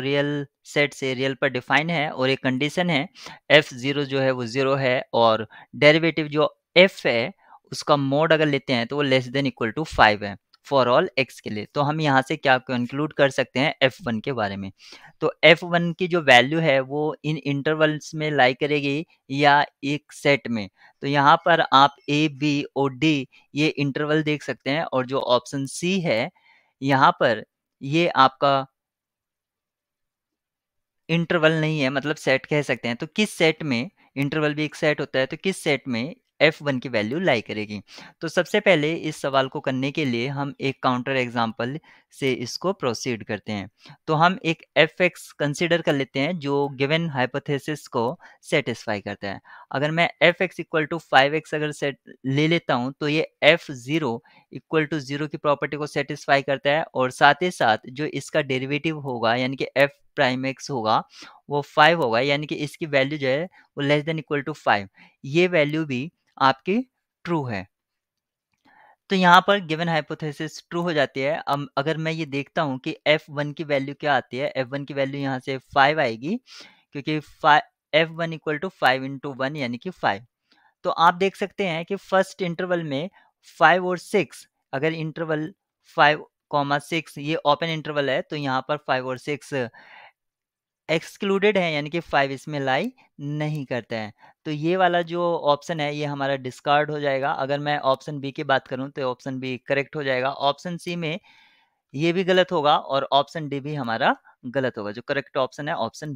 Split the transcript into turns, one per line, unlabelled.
real set से real पर define है और एक कंडीशन है एफ जीरो जो है वो जीरो है और डेरिवेटिव जो एफ है उसका मोड अगर लेते हैं तो वो less than equal to five है फॉर ऑल एक्स के लिए तो हम यहाँ से क्या कंक्लूड कर सकते हैं एफ वन के बारे में तो एफ वन की जो वैल्यू है वो इन इंटरवल्स में लाई करेगी या एक सेट में तो यहाँ पर आप ए बी और डी ये इंटरवल देख सकते हैं और जो ऑप्शन सी है यहाँ पर ये आपका इंटरवल नहीं है मतलब सेट कह सकते हैं तो किस सेट में इंटरवल भी एक सेट होता है तो किस सेट में एफ वन की वैल्यू लाई करेगी तो सबसे पहले इस सवाल को करने के लिए हम एक काउंटर एग्जांपल से इसको प्रोसीड करते हैं तो हम एक एफ एक्स कंसिडर कर लेते हैं जो गिवन हाइपोथेसिस को सेटिस्फाई करता है अगर मैं f x equal to five x अगर सेट ले लेता हूँ तो ये f zero equal to zero की प्रॉपर्टी को सेटिस्फाई करता है और साथ ही साथ जो इसका डेरिवेटिव होगा यानी कि एफ प्राइम एक्स होगा वो फाइव होगा यानी कि इसकी वैल्यू जो है वो less than equal to five ये वैल्यू भी आपकी ट्रू है तो यहाँ पर गिवन हाइपोथेसिस ट्रू हो जाती है अब अगर मैं ये देखता हूँ कि f1 की वैल्यू क्या आती है f1 की वैल्यू यहाँ से 5 आएगी क्योंकि f1 one equal to five into one यानी कि 5 तो आप देख सकते हैं कि फर्स्ट इंटरवल में फाइव और सिक्स अगर इंटरवल फाइव कॉमा सिक्स ये ओपन इंटरवल है तो यहाँ पर फाइव और सिक्स एक्सक्लूडेड है यानी कि फाइव इसमें लाई नहीं करते हैं तो ये वाला जो ऑप्शन है ये हमारा डिस्कार्ड हो जाएगा अगर मैं ऑप्शन बी की बात करूँ तो ऑप्शन बी करेक्ट हो जाएगा ऑप्शन सी में ये भी गलत होगा और ऑप्शन डी भी हमारा गलत होगा जो करेक्ट ऑप्शन है ऑप्शन